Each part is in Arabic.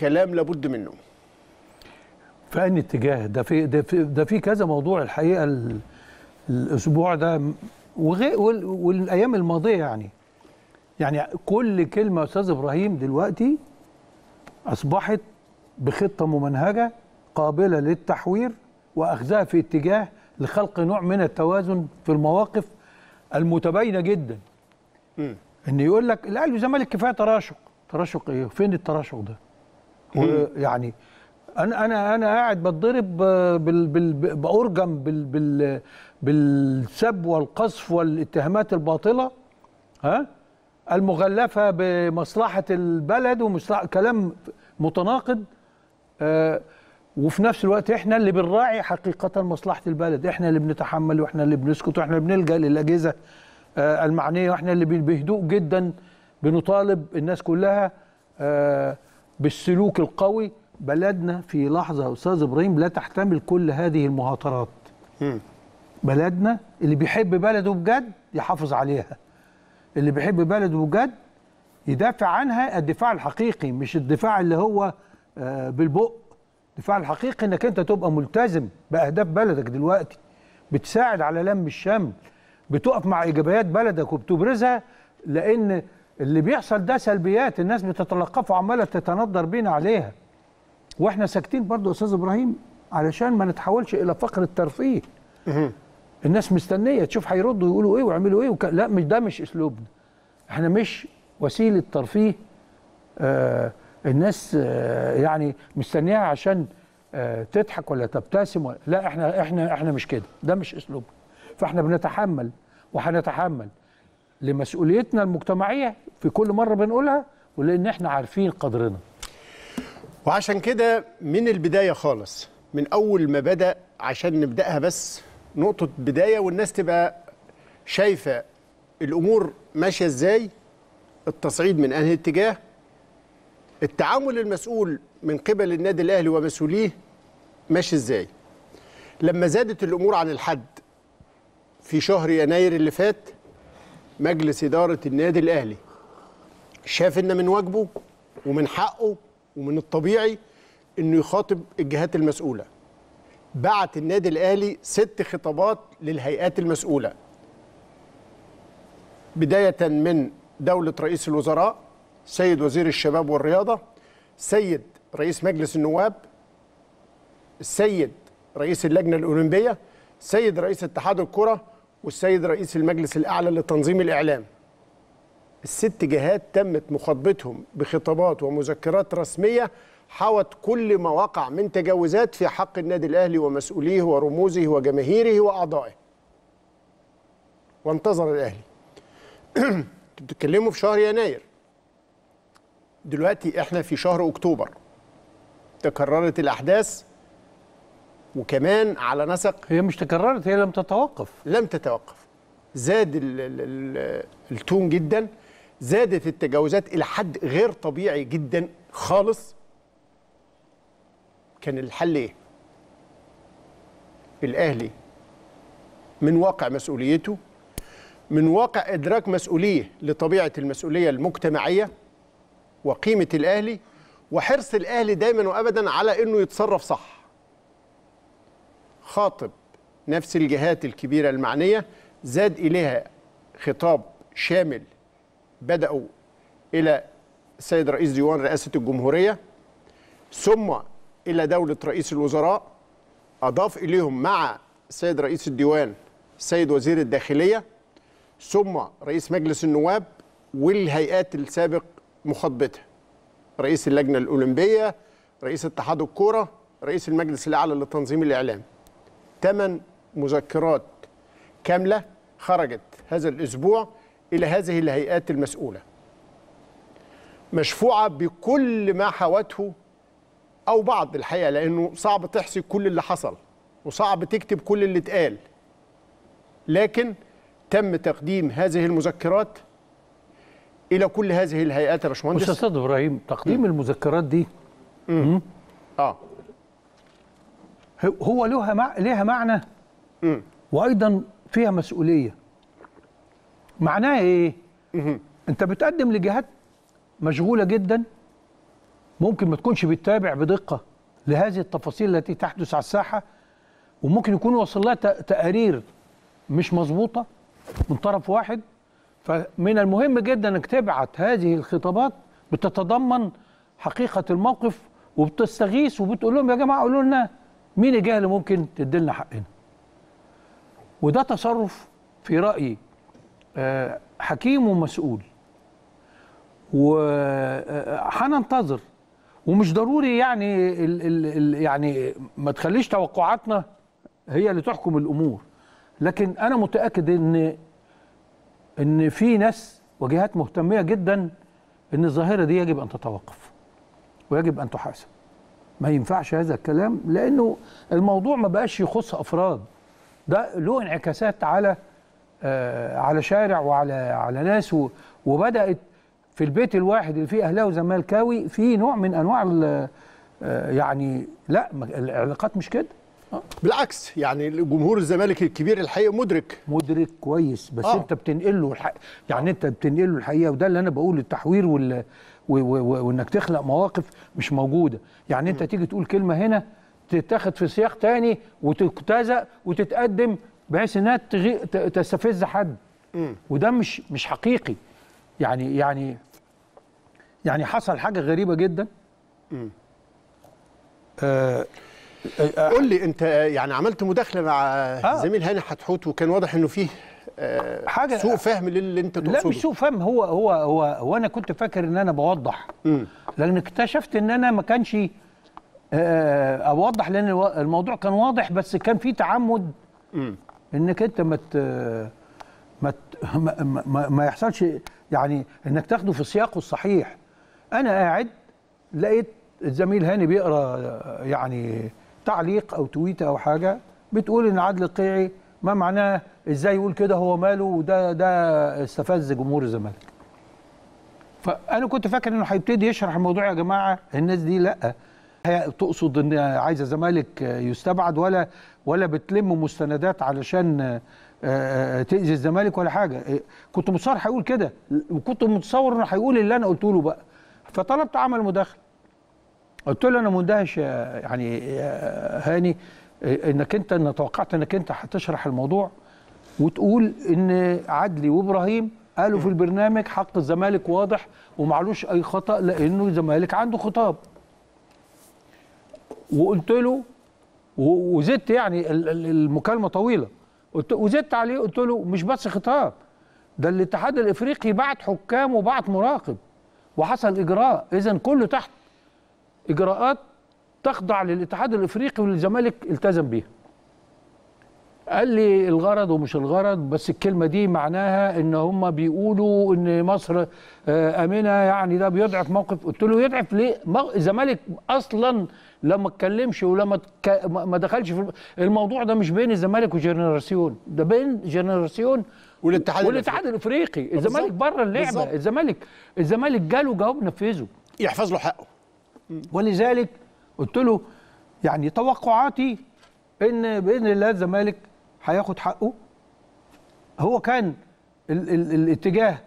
كلام لابد منه فأني اتجاه ده في ده في, ده في كذا موضوع الحقيقه الاسبوع ده وغير والايام الماضيه يعني يعني كل كلمه استاذ ابراهيم دلوقتي اصبحت بخطه ممنهجه قابله للتحوير واخذها في اتجاه لخلق نوع من التوازن في المواقف المتباينه جدا م. ان يقول لك الاهلي والزمالك كفايه تراشق تراشق ايه فين التراشق ده آه، يعني انا انا انا قاعد بتضرب آه، بال بال بأرجم بال بال بالسب والقصف والاتهامات الباطله ها المغلفه بمصلحه البلد ومصلحه كلام متناقض آه وفي نفس الوقت احنا اللي بنراعي حقيقه مصلحه البلد احنا اللي بنتحمل واحنا اللي بنسكت واحنا اللي بنلجا للاجهزه آه المعنيه واحنا اللي بهدوء جدا بنطالب الناس كلها آه بالسلوك القوي بلدنا في لحظة يا أستاذ إبراهيم لا تحتمل كل هذه المهاترات بلدنا اللي بيحب بلده بجد يحافظ عليها اللي بيحب بلده بجد يدافع عنها الدفاع الحقيقي مش الدفاع اللي هو آه، بالبق الدفاع الحقيقي انك انت تبقى ملتزم باهداف بلدك دلوقتي بتساعد على لم الشمل بتقف مع ايجابيات بلدك وبتبرزها لان اللي بيحصل ده سلبيات الناس بتتلقفه وعماله تتندر بينا عليها واحنا ساكتين برضو استاذ ابراهيم علشان ما نتحولش الى فقر الترفيه الناس مستنيه تشوف هيردوا يقولوا ايه ويعملوا ايه وك... لا مش ده مش اسلوبنا احنا مش وسيله ترفيه آه الناس آه يعني مستنياها عشان آه تضحك ولا تبتسم ولا لا احنا احنا احنا مش كده ده مش اسلوبنا فاحنا بنتحمل وهنتحمل لمسؤوليتنا المجتمعيه في كل مره بنقولها ولان احنا عارفين قدرنا وعشان كده من البدايه خالص من اول ما بدا عشان نبداها بس نقطه بدايه والناس تبقى شايفه الامور ماشيه ازاي التصعيد من انهي اتجاه التعامل المسؤول من قبل النادي الاهلي ومسؤوليه ماشي ازاي لما زادت الامور عن الحد في شهر يناير اللي فات مجلس إدارة النادي الأهلي شاف إن من واجبه ومن حقه ومن الطبيعي إنه يخاطب الجهات المسؤولة بعت النادي الأهلي ست خطابات للهيئات المسؤولة بداية من دولة رئيس الوزراء سيد وزير الشباب والرياضة سيد رئيس مجلس النواب السيد رئيس اللجنة الأولمبية سيد رئيس اتحاد الكرة والسيد رئيس المجلس الأعلى لتنظيم الإعلام الست جهات تمت مخاطبتهم بخطابات ومذكرات رسمية حوت كل ما وقع من تجاوزات في حق النادي الأهلي ومسؤوليه ورموزه وجماهيره وأعضائه وانتظر الأهلي بتتكلموا في شهر يناير دلوقتي احنا في شهر أكتوبر تكررت الأحداث وكمان على نسق هي مش تكررت هي لم تتوقف لم تتوقف زاد التون جدا زادت التجاوزات الى حد غير طبيعي جدا خالص كان الحل ايه الاهلي من واقع مسؤوليته من واقع ادراك مسؤوليه لطبيعه المسؤوليه المجتمعيه وقيمه الاهلي وحرص الاهلي دايما وابدا على انه يتصرف صح خاطب نفس الجهات الكبيرة المعنية زاد إليها خطاب شامل بدأوا إلى السيد رئيس ديوان رئاسة الجمهورية ثم إلى دولة رئيس الوزراء أضاف إليهم مع السيد رئيس الديوان السيد وزير الداخلية ثم رئيس مجلس النواب والهيئات السابق مخاطبتها رئيس اللجنة الأولمبية رئيس اتحاد الكورة رئيس المجلس الأعلى لتنظيم الإعلام ثمان مذكرات كاملة خرجت هذا الأسبوع إلى هذه الهيئات المسؤولة مشفوعة بكل ما حوته أو بعض الحقيقة لأنه صعب تحصي كل اللي حصل وصعب تكتب كل اللي اتقال لكن تم تقديم هذه المذكرات الى كل هذه الهيئات يا باشمهندس استاذ ابراهيم تقديم م. المذكرات دي م. م. اه هو لها مع... لها معنى م. وايضا فيها مسؤوليه معناها ايه م. انت بتقدم لجهات مشغوله جدا ممكن ما تكونش بتتابع بدقه لهذه التفاصيل التي تحدث على الساحه وممكن يكون وصل لها تقارير مش مظبوطه من طرف واحد فمن المهم جدا انك تبعت هذه الخطابات بتتضمن حقيقه الموقف وبتستغيث وبتقول لهم يا جماعه قولوا لنا مين الجهه اللي ممكن لنا حقنا وده تصرف في رايي آه، حكيم ومسؤول وهننتظر آه، ومش ضروري يعني الـ الـ الـ يعني ما تخليش توقعاتنا هي اللي تحكم الامور لكن انا متاكد ان ان في ناس وجهات مهتميه جدا ان الظاهره دي يجب ان تتوقف ويجب ان تحاسب ما ينفعش هذا الكلام لانه الموضوع ما بقاش يخص افراد ده له انعكاسات على آه على شارع وعلى على ناس وبدات في البيت الواحد اللي فيه اهلاوي وزمالكاوي في نوع من انواع آه، يعني لا العلاقات مش كده بالعكس يعني جمهور الزمالك الكبير الحقيقه مدرك مدرك كويس بس آه. انت بتنقل له الحقيقه يعني انت بتنقل له الحقيقه وده اللي انا بقول التحوير وال... و... و... وانك تخلق مواقف مش موجوده يعني انت م. تيجي تقول كلمه هنا تتاخد في سياق تاني وتكتزق وتتقدم بحيث انها تغي... تستفز حد م. وده مش مش حقيقي يعني يعني يعني حصل حاجه غريبه جدا امم آه أه، قول لي انت يعني عملت مداخله مع آه. زميل هاني حتحوت وكان واضح انه فيه آه حاجه سوء فهم للي انت تقصده لا مش سوء فهم هو هو هو هو انا كنت فاكر ان انا بوضح لان اكتشفت ان انا ما كانش آه, آه، اوضح لان الموضوع كان واضح بس كان في تعمد م. انك انت مت مت ما, ما, ما يحصلش يعني انك تاخده في سياقه الصحيح انا قاعد لقيت الزميل هاني بيقرا يعني تعليق او تويت او حاجه بتقول ان عادل القيعي ما معناه ازاي يقول كده هو ماله وده ده استفز جمهور الزمالك فانا كنت فاكر انه هيبتدي يشرح الموضوع يا جماعه الناس دي لا هي تقصد ان عايزه الزمالك يستبعد ولا ولا بتلم مستندات علشان آه، آه، تاذي الزمالك ولا حاجه كنت متصور هيقول كده وكنت متصور انه هيقول اللي انا قلته له بقى فطلبت عمل مداخله قلت له انا مندهش يعني هاني انك انت ان توقعت انك انت هتشرح الموضوع وتقول ان عدلي وابراهيم قالوا في البرنامج حق الزمالك واضح ومعلوش اي خطا لانه الزمالك عنده خطاب وقلت له وزدت يعني المكالمه طويله قلت وزدت عليه قلت له مش بس خطاب ده الاتحاد الافريقي بعت حكام وبعت مراقب وحصل اجراء اذا كله تحت اجراءات تخضع للاتحاد الافريقي والزمالك التزم بيها قال لي الغرض ومش الغرض بس الكلمة دي معناها ان هم بيقولوا ان مصر آه، امنة يعني ده بيضعف موقف قلت له يضعف ليه الزمالك اصلا لما اتكلمش ولما تك... ما دخلش في الموضوع ده مش بين الزمالك وجنراسيون ده بين جنراسيون والاتحاد والاتحاد الافريقي الزمالك بره اللعبه الزمالك الزمالك جاله جواب نفذه يحفظ له حقه ولذلك قلت له يعني توقعاتي ان باذن الله الزمالك هياخد حقه هو كان ال ال الاتجاه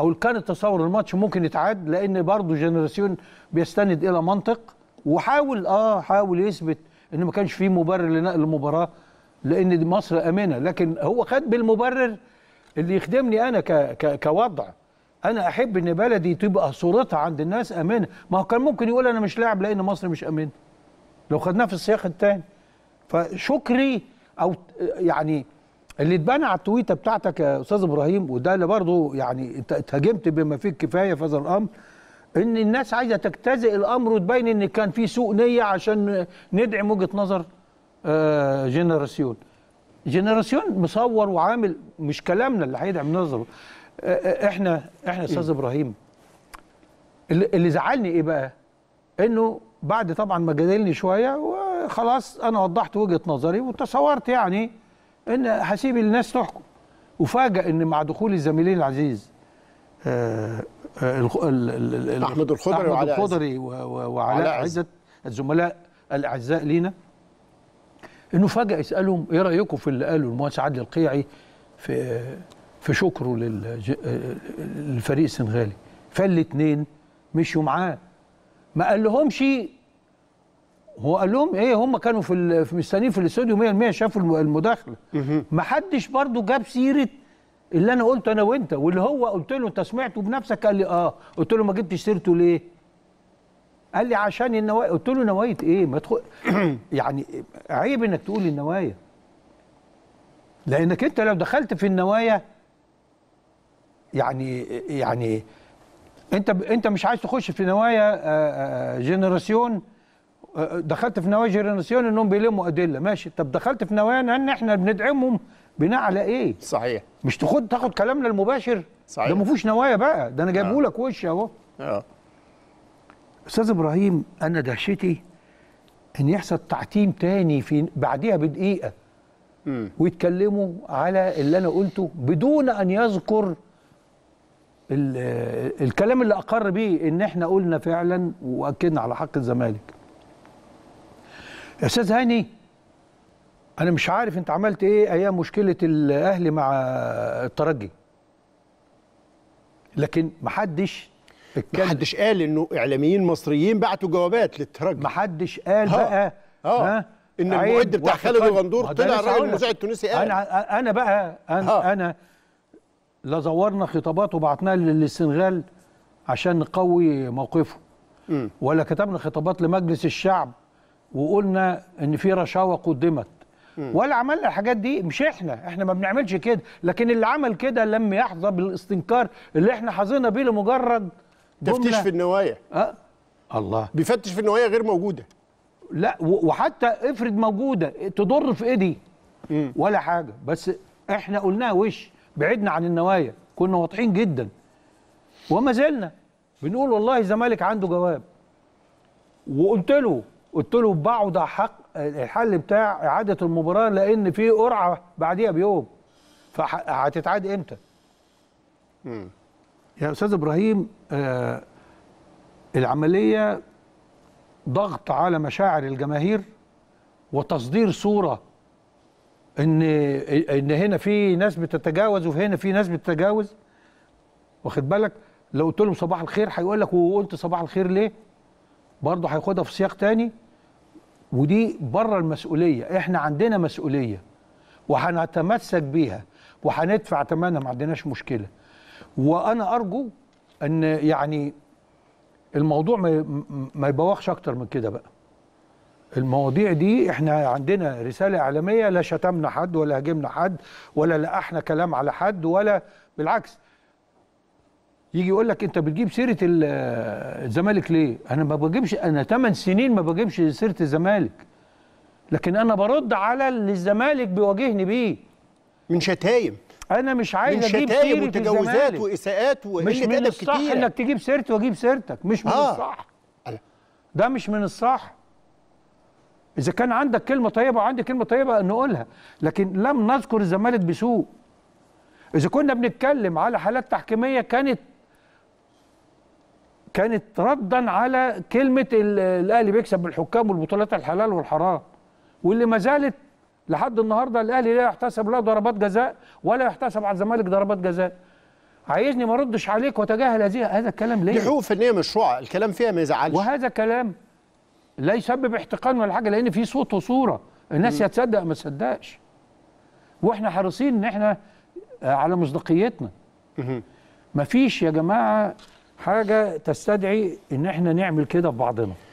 او كان التصور الماتش ممكن يتعاد لان برضه جنراسيون بيستند الى منطق وحاول اه حاول يثبت ان ما كانش فيه مبرر لنقل المباراه لان مصر امنه لكن هو خد بالمبرر اللي يخدمني انا ك ك كوضع انا احب ان بلدي تبقى صورتها عند الناس امنه ما هو كان ممكن يقول انا مش لاعب لان مصر مش امنه لو خدناها في السياق الثاني فشكري او يعني اللي اتبنى على التويته بتاعتك يا استاذ ابراهيم وده اللي برضه يعني انت اتهاجمت بما فيه الكفايه في هذا الامر ان الناس عايزه تجتزئ الامر وتبين ان كان في سوء نيه عشان ندعم وجهه نظر آه، جنراسيون جنراسيون مصور وعامل مش كلامنا اللي هيدعم نظره احنا احنا استاذ ابراهيم اللي زعلني ايه بقى انه بعد طبعا ما جادلني شويه وخلاص انا وضحت وجهه نظري وتصورت يعني ان هسيب الناس تحكم وفاجئ ان مع دخول الزميلين العزيز آه, آه، احمد الخضري احمد وعلى الخضري وعلاء عزت الزملاء الاعزاء لينا انه فجاه يسالهم ايه رايكم في اللي قاله المهندس عادل القيعي في في شكره للفريق السنغالي فالاتنين مشوا معاه ما قال شيء هو قال لهم ايه هم كانوا في مستنيين في الاستوديو 100% شافوا المداخله ما حدش برضه جاب سيره اللي انا قلته انا وانت واللي هو قلت له انت سمعته بنفسك قال لي اه قلت له ما جبتش سيرته ليه قال لي عشان النوايا قلت له نوايا ايه ما تخ... يعني عيب انك تقول النوايا لانك انت لو دخلت في النوايا يعني يعني انت انت مش عايز تخش في نوايا آه، آه، جنراسيون آه، دخلت في نوايا جنراسيون انهم بيلموا ادله ماشي طب دخلت في نوايا ان احنا بندعمهم بناء على ايه؟ صحيح مش تاخد تاخد كلامنا المباشر صحيح ده ما فيهوش نوايا بقى ده انا جايبه لك وش اهو اه استاذ ابراهيم انا دهشتي ان يحصل تعتيم تاني في بعديها بدقيقه م. ويتكلموا على اللي انا قلته بدون ان يذكر الكلام اللي اقر بيه ان احنا قلنا فعلا واكدنا على حق الزمالك يا استاذ هاني انا مش عارف انت عملت ايه ايام مشكله الاهلي مع الترجي لكن محدش محدش قال انه اعلاميين مصريين بعتوا جوابات للترجي محدش قال ها. آه. بقى ها, آه. ها ان المعد بتاع خالد الغندور طلع راي المذيع التونسي قال انا انا بقى آه. انا ها. انا لا زورنا خطابات وبعتناها للسنغال عشان نقوي موقفه م. ولا كتبنا خطابات لمجلس الشعب وقلنا ان في رشاوى قدمت ولا عملنا الحاجات دي مش احنا احنا ما بنعملش كده لكن اللي عمل كده لم يحظى بالاستنكار اللي احنا حظينا بيه لمجرد تفتيش في النوايا أه؟ الله بيفتش في النوايا غير موجوده لا وحتى افرض موجوده تضر في ايدي ولا حاجه بس احنا قلناها وش بعدنا عن النوايا كنا واضحين جدا وما زلنا بنقول والله الزمالك عنده جواب وقلت له قلت له ده حق الحل بتاع اعاده المباراه لان في قرعه بعديها بيوم فهتتعاد امتى؟ مم. يا استاذ ابراهيم آه العمليه ضغط على مشاعر الجماهير وتصدير صوره ان ان هنا في ناس بتتجاوز وهنا في ناس بتتجاوز واخد بالك لو قلت لهم صباح الخير هيقول لك وقلت صباح الخير ليه برضه هياخدها في سياق تاني ودي بره المسؤوليه احنا عندنا مسؤوليه وهنتمسك بيها وهندفع ثمنها ما عندناش مشكله وانا ارجو ان يعني الموضوع ما يبوخش اكتر من كده بقى المواضيع دي احنا عندنا رساله اعلاميه لا شتمنا حد ولا هاجمنا حد ولا لقحنا كلام على حد ولا بالعكس يجي يقول لك انت بتجيب سيره الزمالك ليه؟ انا ما بجيبش انا 8 سنين ما بجيبش سيره الزمالك لكن انا برد على اللي الزمالك بيواجهني بيه من شتايم انا مش عايز اجيب سيره وتجاوزات واساءات مش من الصح كتير. انك تجيب سيرتي واجيب سيرتك مش من آه. الصح ده مش من الصح إذا كان عندك كلمة طيبة وعندي كلمة طيبة نقولها لكن لم نذكر الزمالك بسوء إذا كنا بنتكلم على حالات تحكيمية كانت كانت ردا على كلمة الأهلي بيكسب بالحكام والبطولات الحلال والحرام واللي ما زالت لحد النهارده الأهلي لا يحتسب له ضربات جزاء ولا يحتسب على الزمالك ضربات جزاء عايزني ما اردش عليك واتجاهل هذه هذا الكلام ليه؟ دي حقوق فنيه مشروعه، الكلام فيها ما يزعلش وهذا كلام لا يسبب احتقان ولا حاجه لان في صوت وصوره الناس يا تصدق ما تصدقش واحنا حريصين ان احنا آه، على مصداقيتنا مفيش يا جماعه حاجه تستدعي ان احنا نعمل كده في بعضنا